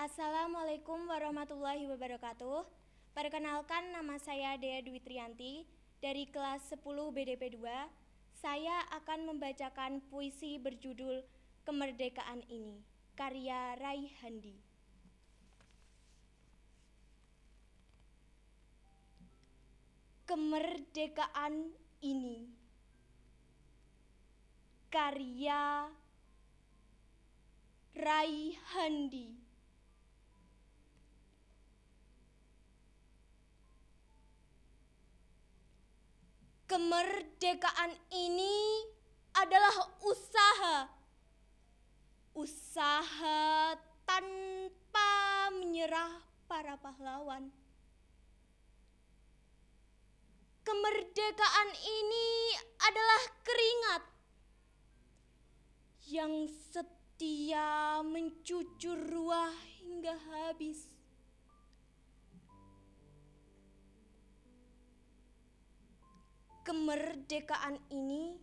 Assalamualaikum warahmatullahi wabarakatuh. Perkenalkan nama saya Dea Dwi Trianti dari kelas 10 BDP 2. Saya akan membacakan puisi berjudul Kemerdekaan ini, karya Rai Handi. Kemerdekaan ini karya Rai Handi Kemerdekaan ini adalah usaha, usaha tanpa menyerah para pahlawan. Kemerdekaan ini adalah keringat yang setia mencucur ruah hingga habis. kemerdekaan ini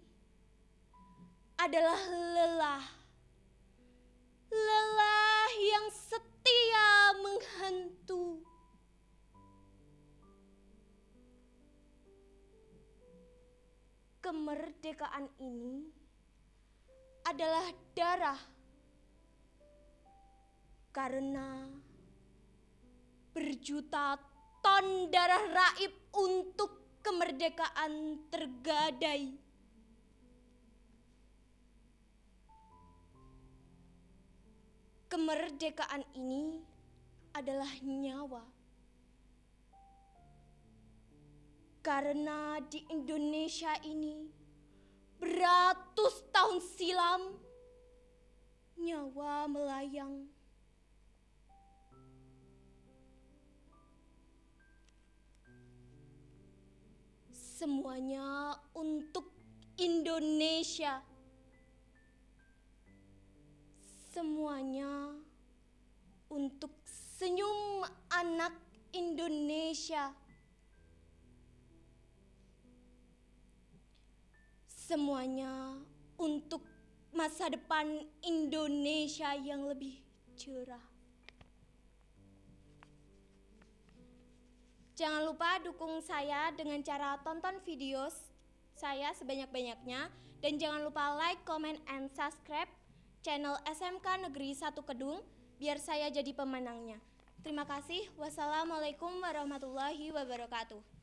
adalah lelah. Lelah yang setia menghantu. Kemerdekaan ini adalah darah karena berjuta ton darah raib untuk kemerdekaan tergadai. Kemerdekaan ini adalah nyawa. Karena di Indonesia ini beratus tahun silam nyawa melayang Semuanya untuk Indonesia. Semuanya untuk senyum anak Indonesia. Semuanya untuk masa depan Indonesia yang lebih cerah. Jangan lupa dukung saya dengan cara tonton video saya sebanyak-banyaknya dan jangan lupa like, comment, and subscribe channel SMK Negeri Satu Kedung biar saya jadi pemenangnya. Terima kasih. Wassalamualaikum warahmatullahi wabarakatuh.